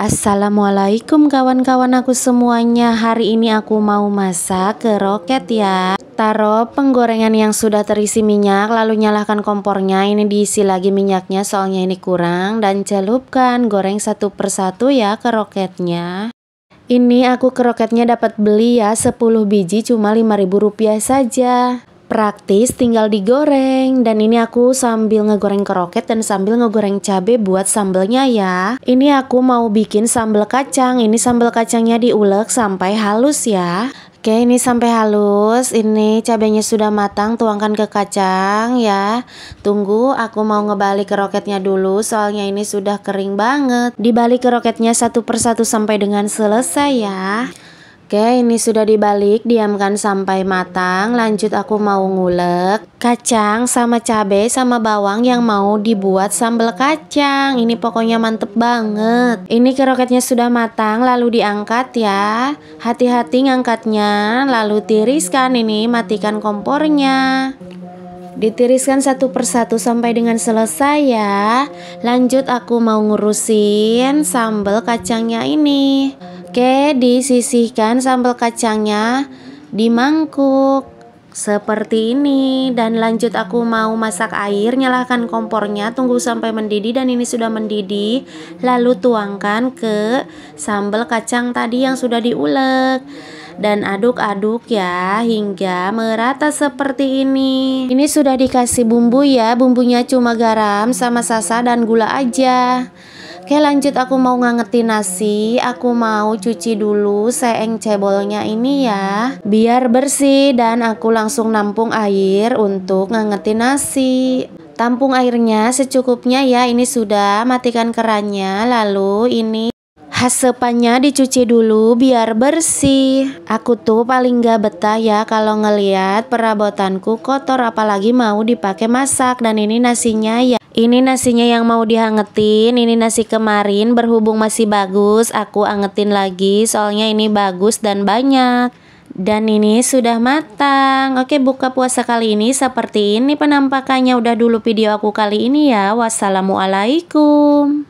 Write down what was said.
Assalamualaikum kawan-kawan aku semuanya Hari ini aku mau masak keroket ya Taruh penggorengan yang sudah terisi minyak Lalu nyalakan kompornya Ini diisi lagi minyaknya soalnya ini kurang Dan celupkan goreng satu persatu ya keroketnya ini aku keroketnya dapat beli ya 10 biji cuma rp rupiah saja. Praktis tinggal digoreng dan ini aku sambil ngegoreng kroket dan sambil ngegoreng cabe buat sambelnya ya. Ini aku mau bikin sambal kacang. Ini sambal kacangnya diulek sampai halus ya. Oke, ini sampai halus. Ini cabenya sudah matang, tuangkan ke kacang ya. Tunggu, aku mau ngebalik roketnya dulu soalnya ini sudah kering banget. Dibalik roketnya satu persatu sampai dengan selesai ya. Oke, ini sudah dibalik, diamkan sampai matang. Lanjut aku mau ngulek kacang sama cabai sama bawang yang mau dibuat sambal kacang. Ini pokoknya mantep banget. Ini keroketnya sudah matang, lalu diangkat ya. Hati-hati ngangkatnya, lalu tiriskan ini, matikan kompornya. Ditiriskan satu persatu sampai dengan selesai ya Lanjut aku mau ngurusin sambal kacangnya ini Oke, disisihkan sambal kacangnya di mangkuk seperti ini dan lanjut aku mau masak air nyalakan kompornya tunggu sampai mendidih dan ini sudah mendidih lalu tuangkan ke sambal kacang tadi yang sudah diulek dan aduk-aduk ya hingga merata seperti ini ini sudah dikasih bumbu ya bumbunya cuma garam sama sasa dan gula aja Oke lanjut aku mau ngangetin nasi Aku mau cuci dulu seeng cebolnya ini ya Biar bersih dan aku langsung nampung air untuk ngangetin nasi Tampung airnya secukupnya ya Ini sudah matikan kerannya Lalu ini Hasepannya dicuci dulu biar bersih. Aku tuh paling gak betah ya kalau ngeliat perabotanku kotor apalagi mau dipakai masak dan ini nasinya ya ini nasinya yang mau dihangetin, ini nasi kemarin berhubung masih bagus, aku angetin lagi soalnya ini bagus dan banyak. Dan ini sudah matang Oke buka puasa kali ini seperti ini penampakannya Udah dulu video aku kali ini ya Wassalamualaikum